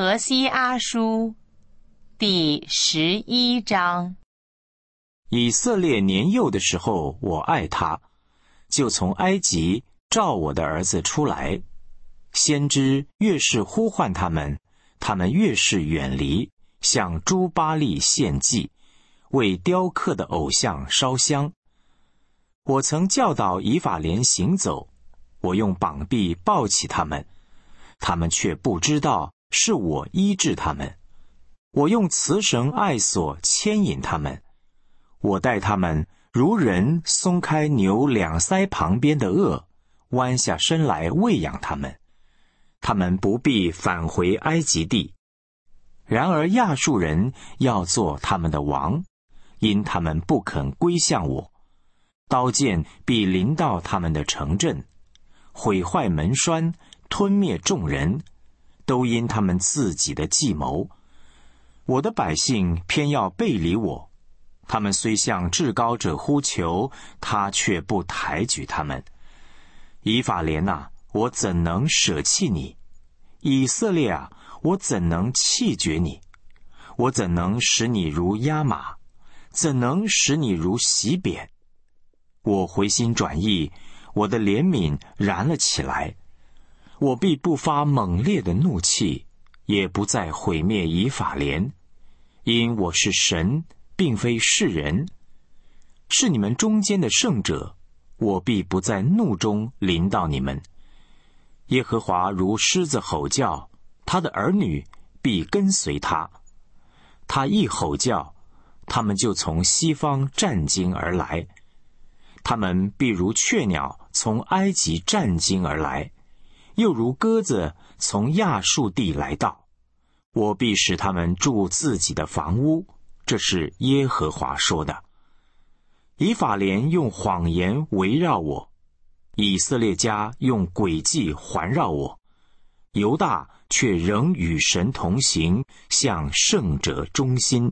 荷西阿书第十一章：以色列年幼的时候，我爱他，就从埃及召我的儿子出来。先知越是呼唤他们，他们越是远离，向朱巴利献祭，为雕刻的偶像烧香。我曾教导以法莲行走，我用膀臂抱起他们，他们却不知道。是我医治他们，我用慈绳爱索牵引他们，我待他们如人松开牛两腮旁边的轭，弯下身来喂养他们，他们不必返回埃及地。然而亚述人要做他们的王，因他们不肯归向我，刀剑必临到他们的城镇，毁坏门栓，吞灭众人。都因他们自己的计谋，我的百姓偏要背离我。他们虽向至高者呼求，他却不抬举他们。以法莲啊，我怎能舍弃你？以色列啊，我怎能弃绝你？我怎能使你如压马？怎能使你如洗扁？我回心转意，我的怜悯燃了起来。我必不发猛烈的怒气，也不再毁灭以法莲，因我是神，并非世人，是你们中间的圣者。我必不在怒中临到你们。耶和华如狮子吼叫，他的儿女必跟随他。他一吼叫，他们就从西方战惊而来；他们必如雀鸟从埃及战惊而来。又如鸽子从亚述地来到，我必使他们住自己的房屋。这是耶和华说的。以法莲用谎言围绕我，以色列家用诡计环绕我，犹大却仍与神同行，向圣者忠心。